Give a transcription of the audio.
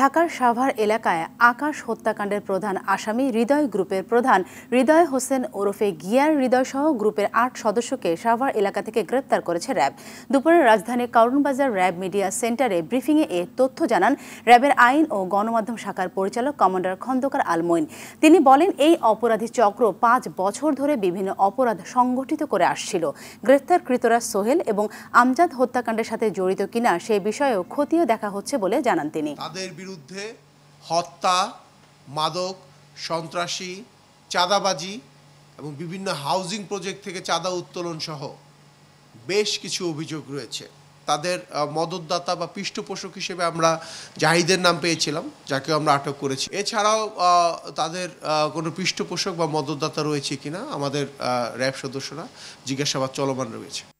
ঢাকার সাভার এলাকায় আকাশ হত্যাকাণ্ডের প্রধান আসামি হৃদয় গ্রুপের প্রধান হৃদয় হোসেন ওরফে গিয়ার হৃদয় সহ গ্রুপের আট সদস্যকে সাভার এলাকা থেকে গ্রেপ্তার করেছে র্যাব দুপুরে রাজধানীর কারুনবাজার র্যাব মিডিয়া সেন্টারে ব্রিফিংয়ে এ তথ্য জানান র্যাবের আইন ও গণমাধ্যম শাখার পরিচালক কমান্ডার খন্দকার আলমৈন তিনি বলেন এই অপরাধী চক্র পাঁচ বছর ধরে বিভিন্ন অপরাধ সংগঠিত করে আসছিল গ্রেপ্তারকৃতরা সোহেল এবং আমজাদ হত্যাকাণ্ডের সাথে জড়িত কিনা সে বিষয়েও ক্ষতিও দেখা হচ্ছে বলে জানান তিনি বিরুদ্ধে হত্যা মাদক সন্ত্রাসী চাঁদাবাজি এবং বিভিন্ন হাউজিং প্রজেক্ট থেকে চাঁদা উত্তোলন সহ বেশ কিছু অভিযোগ রয়েছে তাদের মদতদাতা বা পৃষ্ঠপোষক হিসেবে আমরা জাহিদের নাম পেয়েছিলাম যাকে আমরা আটক করেছি এছাড়াও তাদের কোনো পৃষ্ঠপোষক বা মদতদাতা রয়েছে কিনা আমাদের র্যাব সদস্যরা জিজ্ঞাসাবাদ চলমান রয়েছে